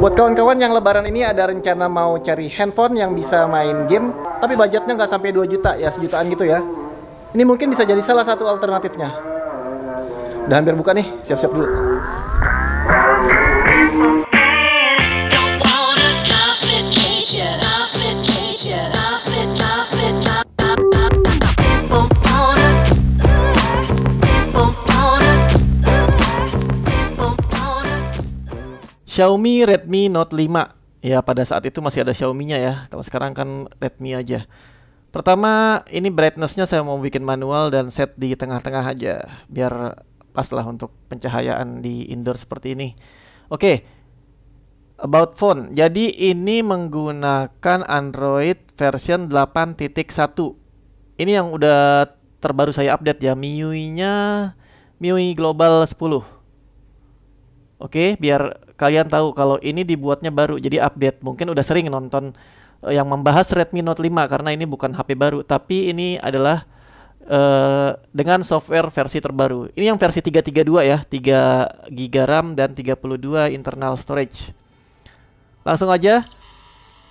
Buat kawan-kawan yang lebaran ini ada rencana mau cari handphone yang bisa main game, tapi budgetnya nggak sampai 2 juta ya, sejutaan gitu ya. Ini mungkin bisa jadi salah satu alternatifnya. Udah hampir buka nih, siap-siap dulu. Ya, ya. Xiaomi Redmi Note 5. Ya, pada saat itu masih ada Xiaomi-nya ya. Kalau sekarang kan Redmi aja. Pertama, ini brightness-nya saya mau bikin manual dan set di tengah-tengah aja biar pas lah untuk pencahayaan di indoor seperti ini. Oke. Okay. About phone. Jadi ini menggunakan Android version 8.1. Ini yang udah terbaru saya update ya. MIUI-nya MIUI Global 10. Oke, okay, biar kalian tahu kalau ini dibuatnya baru jadi update. Mungkin udah sering nonton eh, yang membahas Redmi Note 5 karena ini bukan HP baru, tapi ini adalah uh, dengan software versi terbaru. Ini yang versi 332 ya, 3 GB RAM dan 32 internal storage. Langsung aja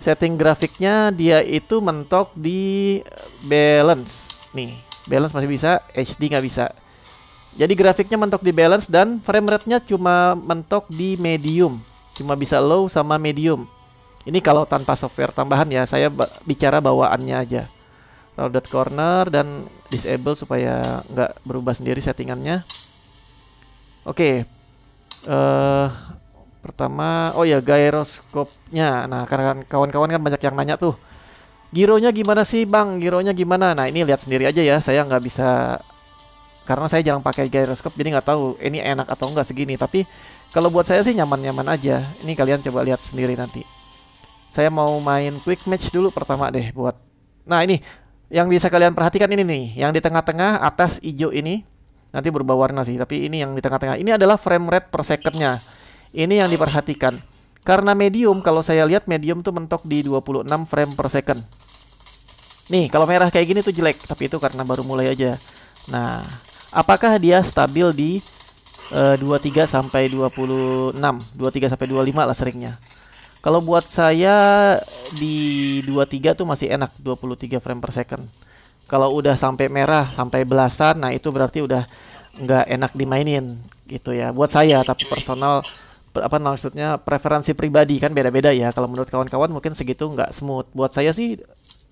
setting grafiknya dia itu mentok di balance. Nih, balance masih bisa, HD nggak bisa. Jadi grafiknya mentok di balance dan frame rate-nya cuma mentok di medium. Cuma bisa low sama medium. Ini kalau tanpa software tambahan ya, saya bicara bawaannya aja. Rounded corner dan disable supaya nggak berubah sendiri settingannya. Oke. Okay. Uh, eh, pertama, oh ya gyroscope-nya. Nah, karena kan kawan-kawan kan banyak yang nanya tuh. Gironya gimana sih, Bang? Gironya gimana? Nah, ini lihat sendiri aja ya. Saya nggak bisa karena saya jarang pakai gyroscope jadi nggak tahu ini enak atau enggak segini tapi kalau buat saya sih nyaman-nyaman aja ini kalian coba lihat sendiri nanti saya mau main quick match dulu pertama deh buat nah ini yang bisa kalian perhatikan ini nih yang di tengah-tengah atas hijau ini nanti berubah warna sih tapi ini yang di tengah-tengah ini adalah frame rate per secondnya ini yang diperhatikan karena medium kalau saya lihat medium tuh mentok di 26 frame per second Nih, kalau merah kayak gini tuh jelek, tapi itu karena baru mulai aja. Nah, apakah dia stabil di uh, eh, 23 sampai 26, 23 sampai 25 lah seringnya. Kalau buat saya di 23 tuh masih enak 23 frame per second. Kalau udah sampai merah sampai belasan, nah itu berarti udah nggak enak dimainin gitu ya. Buat saya tapi personal apa maksudnya preferensi pribadi kan beda-beda ya. Kalau menurut kawan-kawan mungkin segitu nggak smooth. Buat saya sih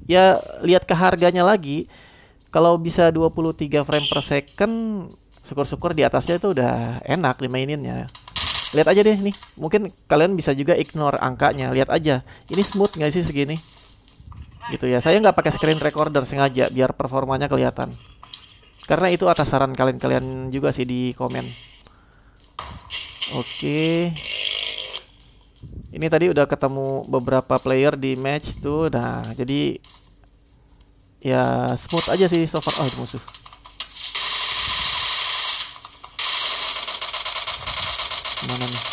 ya lihat ke harganya lagi kalau bisa 23 frame per second syukur-syukur di atasnya itu udah enak dimaininnya lihat aja deh nih mungkin kalian bisa juga ignore angkanya lihat aja ini smooth nggak sih segini gitu ya saya nggak pakai screen recorder sengaja biar performanya kelihatan karena itu atas saran kalian-kalian juga sih di komen oke ini tadi udah ketemu beberapa player di match tuh nah jadi ya smooth aja sih so far oh itu musuh mana nih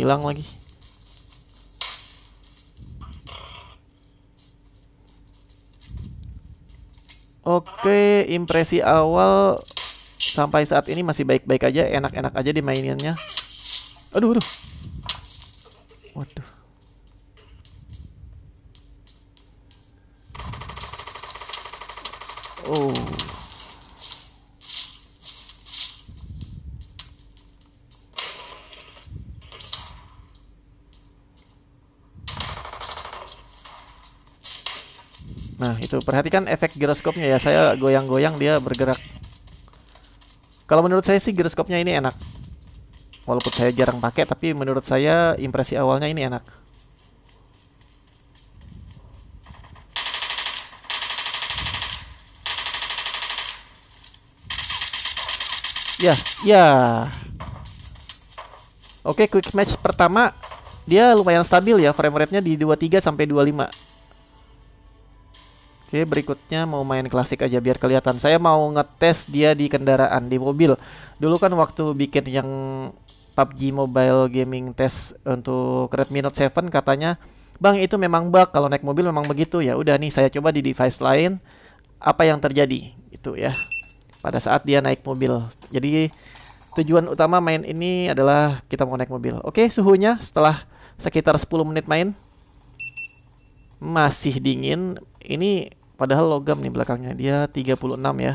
hilang lagi Oke, impresi awal sampai saat ini masih baik-baik aja, enak-enak aja dimaininnya. Aduh, aduh. Waduh. Nah, itu perhatikan efek giroskopnya ya. Saya goyang-goyang dia bergerak. Kalau menurut saya sih giroskopnya ini enak. Walaupun saya jarang pakai tapi menurut saya impresi awalnya ini enak. Ya, ya. Oke, quick match pertama dia lumayan stabil ya frame rate-nya di 23 sampai 25. Oke, berikutnya mau main klasik aja biar kelihatan. Saya mau ngetes dia di kendaraan, di mobil. Dulu kan waktu bikin yang PUBG Mobile Gaming Test untuk Redmi Note 7 katanya, "Bang, itu memang bug kalau naik mobil memang begitu." Ya udah nih saya coba di device lain apa yang terjadi. Itu ya pada saat dia naik mobil. Jadi tujuan utama main ini adalah kita mau naik mobil. Oke, suhunya setelah sekitar 10 menit main masih dingin. Ini padahal logam nih belakangnya. Dia 36 ya.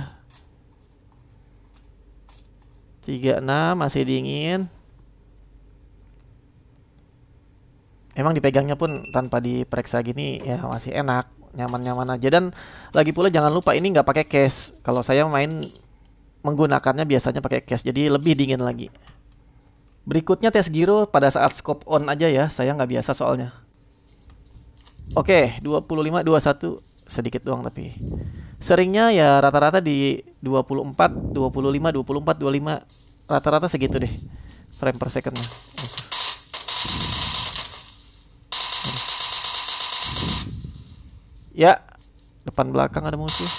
36 masih dingin. Emang dipegangnya pun tanpa diperiksa gini ya masih enak nyaman-nyaman aja dan lagi pula jangan lupa ini nggak pakai case. Kalau saya main menggunakannya biasanya pakai case, jadi lebih dingin lagi. Berikutnya tes giro pada saat scope on aja ya, saya nggak biasa soalnya. Oke, okay, 25 21 sedikit doang tapi. Seringnya ya rata-rata di 24, 25, 24, 25 rata-rata segitu deh frame per secondnya. Ya, depan belakang ada musuh.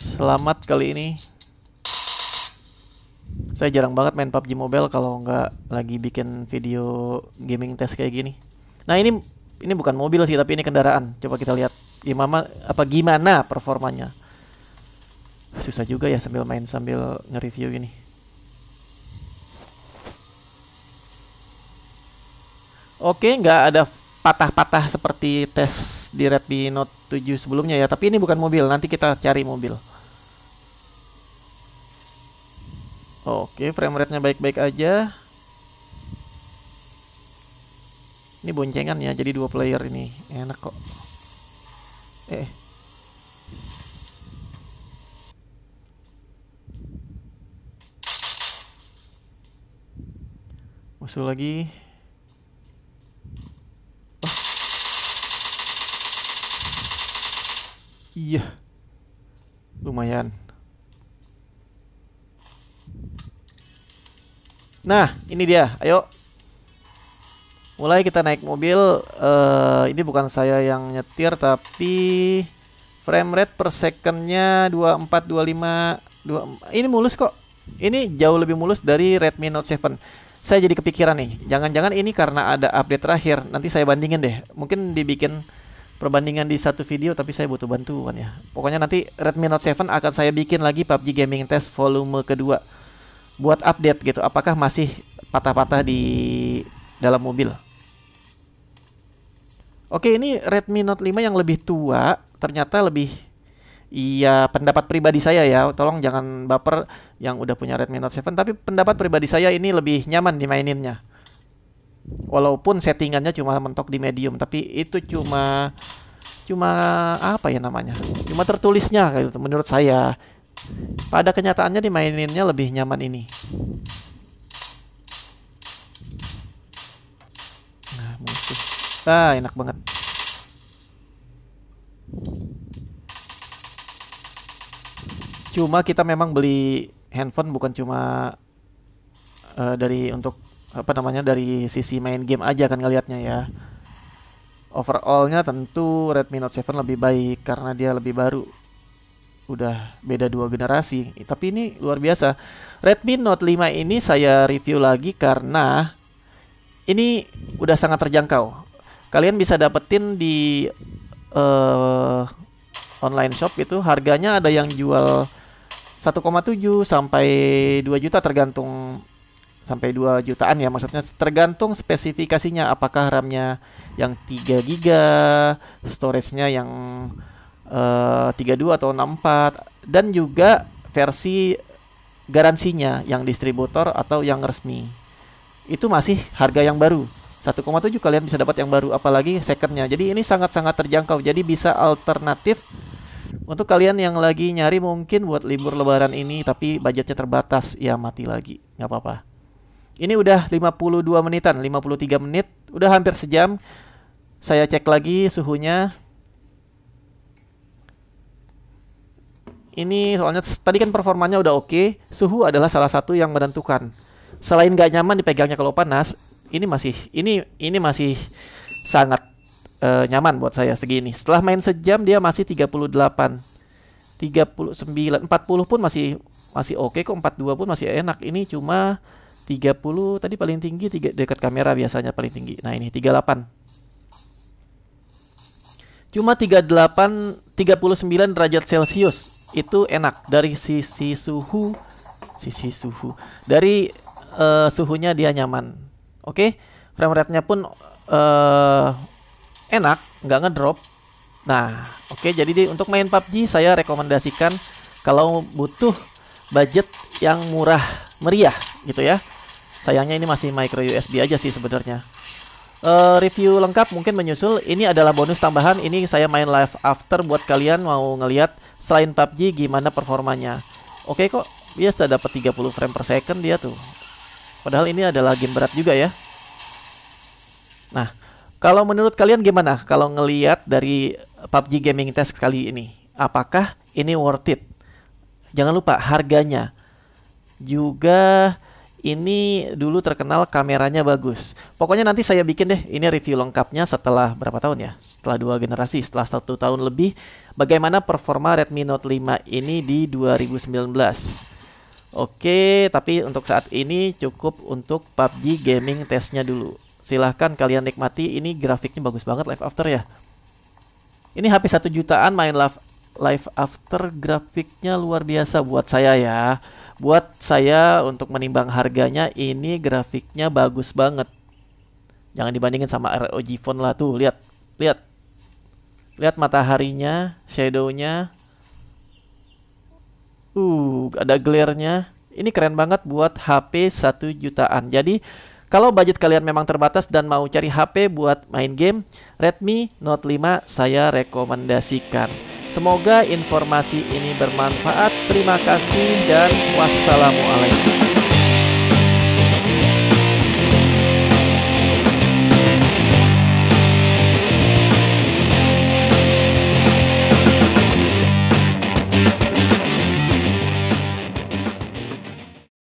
Selamat kali ini. Saya jarang banget main PUBG Mobile kalau nggak lagi bikin video gaming test kayak gini. Nah ini ini bukan mobil sih tapi ini kendaraan. Coba kita lihat gimana apa gimana performanya. Susah juga ya sambil main sambil nge-review ini. Oke, nggak ada patah-patah seperti tes di Redmi Note 7 sebelumnya ya, tapi ini bukan mobil, nanti kita cari mobil. Oke, frame rate-nya baik-baik aja. Ini boncengan ya, jadi dua player ini. Enak kok. Eh. Musuh lagi. Iya. Lumayan. Nah, ini dia. Ayo. Mulai kita naik mobil. Uh, ini bukan saya yang nyetir tapi frame rate per secondnya 24 25 2 ini mulus kok. Ini jauh lebih mulus dari Redmi Note 7. Saya jadi kepikiran nih, jangan-jangan ini karena ada update terakhir. Nanti saya bandingin deh. Mungkin dibikin perbandingan di satu video tapi saya butuh bantuan ya. Pokoknya nanti Redmi Note 7 akan saya bikin lagi PUBG Gaming Test volume kedua buat update gitu. Apakah masih patah-patah di dalam mobil? Oke, ini Redmi Note 5 yang lebih tua ternyata lebih Iya, pendapat pribadi saya ya. Tolong jangan baper yang udah punya Redmi Note 7, tapi pendapat pribadi saya ini lebih nyaman dimaininnya walaupun settingannya cuma mentok di medium tapi itu cuma cuma apa ya namanya cuma tertulisnya gitu menurut saya pada kenyataannya dimaininnya lebih nyaman ini nah musuh ah enak banget cuma kita memang beli handphone bukan cuma uh, dari untuk apa namanya dari sisi main game aja kan ngelihatnya ya. Overallnya tentu Redmi Note 7 lebih baik karena dia lebih baru. Udah beda dua generasi, tapi ini luar biasa. Redmi Note 5 ini saya review lagi karena ini udah sangat terjangkau. Kalian bisa dapetin di uh, online shop itu harganya ada yang jual 1,7 sampai 2 juta tergantung sampai 2 jutaan ya maksudnya tergantung spesifikasinya apakah RAM-nya yang 3 GB, storage-nya yang uh, eh, 32 atau 64 dan juga versi garansinya yang distributor atau yang resmi. Itu masih harga yang baru. 1,7 kalian bisa dapat yang baru apalagi secondnya. Jadi ini sangat-sangat terjangkau. Jadi bisa alternatif untuk kalian yang lagi nyari mungkin buat libur lebaran ini tapi budgetnya terbatas ya mati lagi nggak apa-apa. Ini udah 52 menitan, 53 menit, udah hampir sejam. Saya cek lagi suhunya. Ini soalnya tadi kan performanya udah oke, okay. suhu adalah salah satu yang menentukan. Selain gak nyaman dipegangnya kalau panas, ini masih ini ini masih sangat uh, nyaman buat saya segini. Setelah main sejam dia masih 38. 39, 40 pun masih masih oke okay kok 42 pun masih enak. Ini cuma 30 tadi paling tinggi tiga dekat kamera biasanya paling tinggi. Nah, ini 38. Cuma 38 39 derajat Celcius itu enak dari sisi suhu sisi suhu. Dari uh, suhunya dia nyaman. Oke, okay? frame rate-nya pun uh, enak, nggak ngedrop. Nah, oke okay, jadi di, untuk main PUBG saya rekomendasikan kalau butuh budget yang murah meriah gitu ya. Sayangnya ini masih micro USB aja sih sebenarnya. Uh, review lengkap mungkin menyusul. Ini adalah bonus tambahan. Ini saya main live after buat kalian mau ngelihat selain PUBG gimana performanya. Oke okay kok, biasa dapat 30 frame per second dia tuh. Padahal ini adalah game berat juga ya. Nah, kalau menurut kalian gimana kalau ngelihat dari PUBG Gaming Test kali ini? Apakah ini worth it? Jangan lupa harganya. Juga ini dulu terkenal kameranya bagus. Pokoknya nanti saya bikin deh ini review lengkapnya setelah berapa tahun ya? Setelah dua generasi, setelah satu tahun lebih. Bagaimana performa Redmi Note 5 ini di 2019? Oke, tapi untuk saat ini cukup untuk PUBG gaming testnya dulu. Silahkan kalian nikmati, ini grafiknya bagus banget live after ya. Ini HP 1 jutaan main live, after grafiknya luar biasa buat saya ya buat saya untuk menimbang harganya ini grafiknya bagus banget jangan dibandingin sama ROG phone lah tuh lihat lihat lihat mataharinya shadownya uh ada glare-nya ini keren banget buat HP 1 jutaan jadi kalau budget kalian memang terbatas dan mau cari HP buat main game Redmi Note 5 saya rekomendasikan Semoga informasi ini bermanfaat. Terima kasih dan wassalamualaikum.